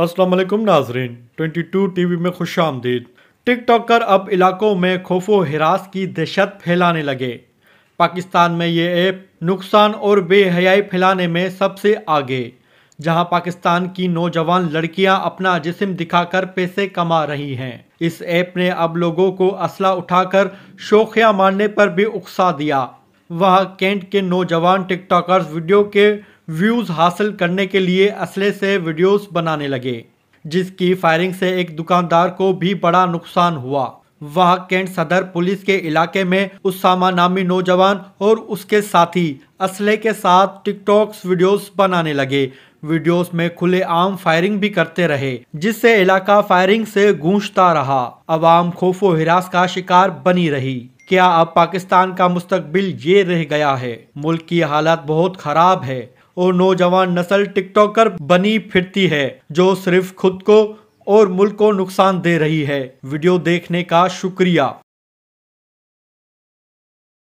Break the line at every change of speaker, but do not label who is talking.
असलम नाजरीन 22 टीवी में खुश आमदीद टिक कर अब इलाकों में खोफो हिरास की दहशत फैलाने लगे पाकिस्तान में ये ऐप नुकसान और बेहयाई फैलाने में सबसे आगे जहां पाकिस्तान की नौजवान लड़कियां अपना जिस्म दिखाकर पैसे कमा रही हैं इस ऐप ने अब लोगों को असला उठाकर शोखिया मारने पर भी उकसा दिया वहां कैंट के नौजवान टिकटॉकर्स वीडियो के व्यूज हासिल करने के लिए असले से वीडियोस बनाने लगे जिसकी फायरिंग से एक दुकानदार को भी बड़ा नुकसान हुआ वह कैंट सदर पुलिस के इलाके में उसामा नामी नौजवान और उसके साथी असले के साथ टिकटॉक्स वीडियोस बनाने लगे वीडियोस में खुले आम फायरिंग भी करते रहे जिससे इलाका फायरिंग से गूंजता रहा अवाम खोफो हिरास का शिकार बनी रही क्या अब पाकिस्तान का मुस्तबिल ये रह गया है मुल्क की हालत बहुत खराब है और नौजवान नस्ल टिकटॉकर कर बनी फिरती है जो सिर्फ खुद को और मुल्क को नुकसान दे रही है वीडियो देखने का शुक्रिया